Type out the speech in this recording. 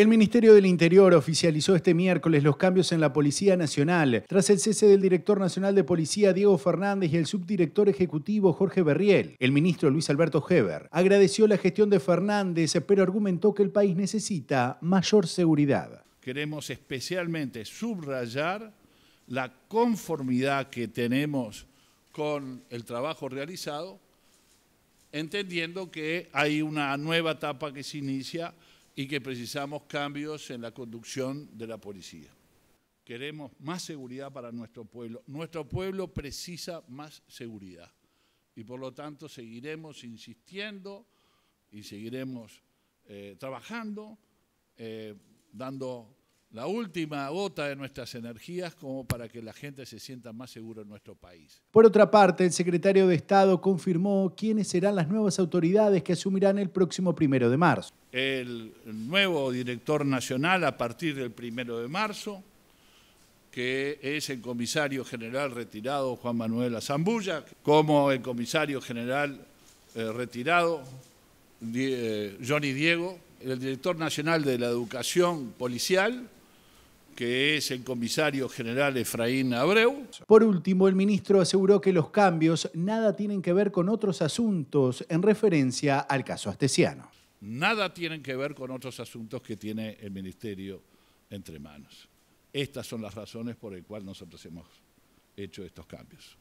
El Ministerio del Interior oficializó este miércoles los cambios en la Policía Nacional, tras el cese del director nacional de policía Diego Fernández y el subdirector ejecutivo Jorge Berriel. El ministro Luis Alberto Heber agradeció la gestión de Fernández, pero argumentó que el país necesita mayor seguridad. Queremos especialmente subrayar la conformidad que tenemos con el trabajo realizado, entendiendo que hay una nueva etapa que se inicia y que precisamos cambios en la conducción de la policía. Queremos más seguridad para nuestro pueblo. Nuestro pueblo precisa más seguridad y por lo tanto seguiremos insistiendo y seguiremos eh, trabajando, eh, dando la última gota de nuestras energías como para que la gente se sienta más segura en nuestro país. Por otra parte, el secretario de Estado confirmó quiénes serán las nuevas autoridades que asumirán el próximo primero de marzo. El nuevo director nacional a partir del primero de marzo, que es el comisario general retirado Juan Manuel Azambulla, como el comisario general eh, retirado eh, Johnny Diego, el director nacional de la educación policial, que es el comisario general Efraín Abreu. Por último, el ministro aseguró que los cambios nada tienen que ver con otros asuntos en referencia al caso Astesiano. Nada tienen que ver con otros asuntos que tiene el ministerio entre manos. Estas son las razones por las cuales nosotros hemos hecho estos cambios.